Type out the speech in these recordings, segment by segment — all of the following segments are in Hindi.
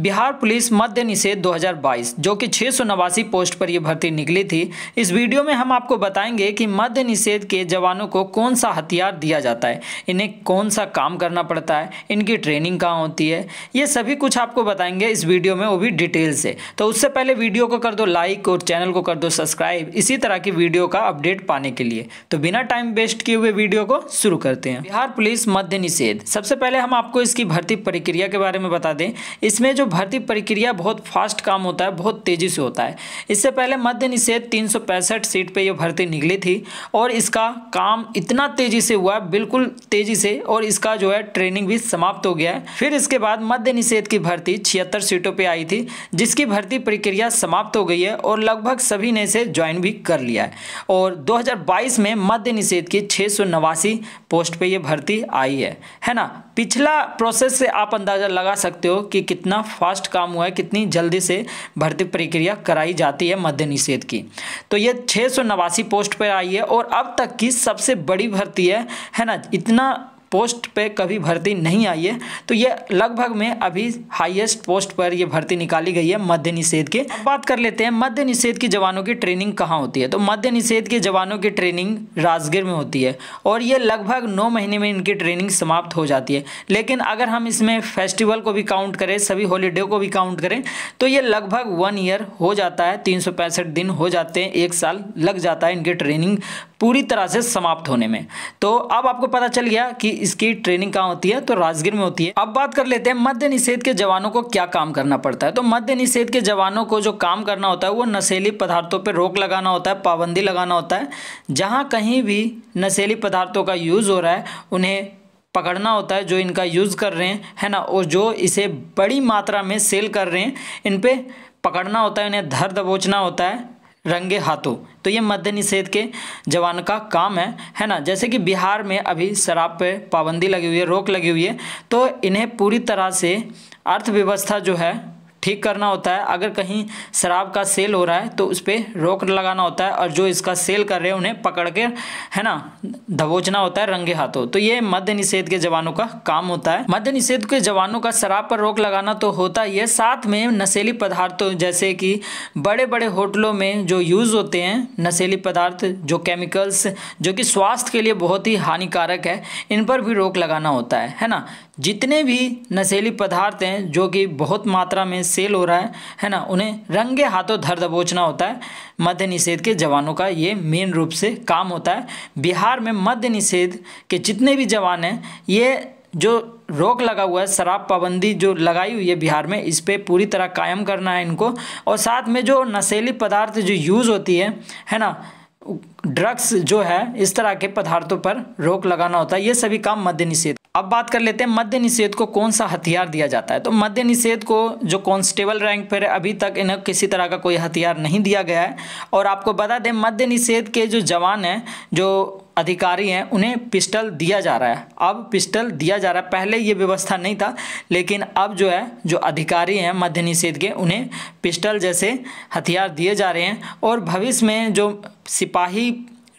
बिहार पुलिस मध्य निषेध 2022 जो कि छः पोस्ट पर यह भर्ती निकली थी इस वीडियो में हम आपको बताएंगे कि मध्य निषेध के जवानों को कौन सा हथियार दिया जाता है इन्हें कौन सा काम करना पड़ता है इनकी ट्रेनिंग कहाँ होती है ये सभी कुछ आपको बताएंगे इस वीडियो में वो भी डिटेल से तो उससे पहले वीडियो को कर दो लाइक और चैनल को कर दो सब्सक्राइब इसी तरह की वीडियो का अपडेट पाने के लिए तो बिना टाइम वेस्ट किए हुए वीडियो को शुरू करते हैं बिहार पुलिस मध्य निषेध सबसे पहले हम आपको इसकी भर्ती प्रक्रिया के बारे में बता दें इसमें जो भर्ती प्रक्रिया बहुत फास्ट काम होता है बहुत तेज़ी से होता है इससे पहले मध्य निषेध तीन सीट पर यह भर्ती निकली थी और इसका काम इतना तेज़ी से हुआ बिल्कुल तेज़ी से और इसका जो है ट्रेनिंग भी समाप्त हो गया है फिर इसके बाद मध्य निषेध की भर्ती छिहत्तर सीटों पर आई थी जिसकी भर्ती प्रक्रिया समाप्त हो गई है और लगभग सभी ने इसे ज्वाइन भी कर लिया है और 2022 में मध्य निषेध की छः पोस्ट पर यह भर्ती आई है है ना पिछला प्रोसेस से आप अंदाज़ा लगा सकते हो कि कितना फास्ट काम हुआ है कितनी जल्दी से भर्ती प्रक्रिया कराई जाती है मध्य निषेध की तो ये छः पोस्ट पर आई है और अब तक की सबसे बड़ी भर्ती है है ना इतना पोस्ट पे कभी भर्ती नहीं आई है तो ये लगभग में अभी हाईएस्ट पोस्ट पर ये भर्ती निकाली गई है मध्य निषेध के बात कर लेते हैं मध्य निषेध के जवानों की ट्रेनिंग कहाँ होती है तो मध्य निषेध के जवानों की ट्रेनिंग राजगीर में होती है और ये लगभग नौ महीने में इनकी ट्रेनिंग समाप्त हो जाती है लेकिन अगर हम इसमें फेस्टिवल को भी काउंट करें सभी हॉलीडे को भी काउंट करें तो ये लगभग वन ईयर हो जाता है तीन दिन हो जाते हैं एक साल लग जाता है इनकी ट्रेनिंग पूरी तरह से समाप्त होने में तो अब आपको पता चल गया कि इसकी ट्रेनिंग कहाँ होती है तो राजगीर में होती है अब बात कर लेते हैं मध्य निषेध के जवानों को क्या काम करना पड़ता है तो मध्य निषेध के जवानों को जो काम करना होता है वो नशेली पदार्थों पर रोक लगाना होता है पाबंदी लगाना होता है जहाँ कहीं भी नशेली पदार्थों का यूज़ हो रहा है उन्हें पकड़ना होता है जो इनका यूज़ कर रहे हैं है ना और जो इसे बड़ी मात्रा में सेल कर रहे हैं इन पर पकड़ना होता है इन्हें धर दबोचना होता है रंगे हाथों तो ये मद्य निषेध के जवान का काम है है ना जैसे कि बिहार में अभी शराब पे पाबंदी लगी हुई है रोक लगी हुई है तो इन्हें पूरी तरह से अर्थव्यवस्था जो है ठीक करना होता है अगर कहीं शराब का सेल हो रहा है तो उस पर रोक लगाना होता है और जो इसका सेल कर रहे हैं उन्हें पकड़ के है ना दबोचना होता है रंगे हाथों तो ये मध्य निषेध के जवानों का काम होता है मध्य निषेध के जवानों का शराब पर रोक लगाना तो होता ही है साथ में नशेली पदार्थों जैसे कि बड़े बड़े होटलों में जो यूज़ होते हैं नशेली पदार्थ जो केमिकल्स जो कि स्वास्थ्य के लिए बहुत ही हानिकारक है इन पर भी रोक लगाना होता है है ना जितने भी नशेली पदार्थ हैं जो कि बहुत मात्रा में सेल हो रहा है है ना उन्हें रंगे हाथों धर दबोचना होता है मध्य निषेध के जवानों का ये मेन रूप से काम होता है बिहार में मध्य निषेध के जितने भी जवान हैं ये जो रोक लगा हुआ है शराब पाबंदी जो लगाई हुई है बिहार में इस पर पूरी तरह कायम करना है इनको और साथ में जो नशेली पदार्थ जो यूज़ होती है है ना ड्रग्स जो है इस तरह के पदार्थों पर रोक लगाना होता है ये सभी काम मध्य निषेध अब बात कर लेते हैं मध्य निषेध को कौन सा हथियार दिया जाता है तो मध्य निषेध को जो कांस्टेबल रैंक पर है अभी तक इन्हें किसी तरह का कोई हथियार नहीं दिया गया है और आपको बता दें मध्य निषेध के जो जवान हैं जो अधिकारी हैं उन्हें पिस्टल दिया जा रहा है अब पिस्टल दिया जा रहा है पहले ये व्यवस्था नहीं था लेकिन अब जो है जो अधिकारी हैं मध्य निषेध के उन्हें पिस्टल जैसे हथियार दिए जा रहे हैं और भविष्य में जो सिपाही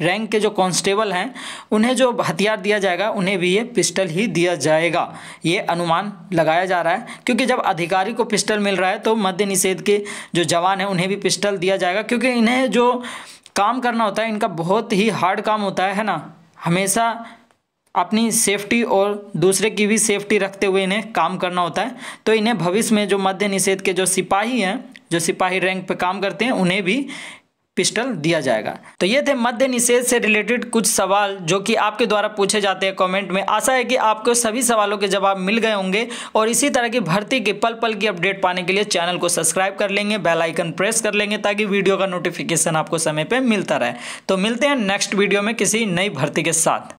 रैंक के जो कांस्टेबल हैं उन्हें जो हथियार दिया जाएगा उन्हें भी ये पिस्टल ही दिया जाएगा ये अनुमान लगाया जा रहा है क्योंकि जब अधिकारी को पिस्टल मिल रहा है तो मध्य निषेध के जो जवान हैं उन्हें भी पिस्टल दिया जाएगा क्योंकि इन्हें जो काम करना होता है इनका बहुत ही हार्ड काम होता है ना हमेशा अपनी सेफ्टी और दूसरे की भी सेफ्टी रखते हुए इन्हें काम करना होता है तो इन्हें भविष्य में जो मध्य निषेध के जो सिपाही हैं जो सिपाही रैंक पर काम करते हैं उन्हें भी पिस्टल दिया जाएगा तो ये थे मध्य निषेध से रिलेटेड कुछ सवाल जो कि आपके द्वारा पूछे जाते हैं कमेंट में आशा है कि आपको सभी सवालों के जवाब मिल गए होंगे और इसी तरह की भर्ती के पल पल की अपडेट पाने के लिए चैनल को सब्सक्राइब कर लेंगे बेल आइकन प्रेस कर लेंगे ताकि वीडियो का नोटिफिकेशन आपको समय पर मिलता रहे तो मिलते हैं नेक्स्ट वीडियो में किसी नई भर्ती के साथ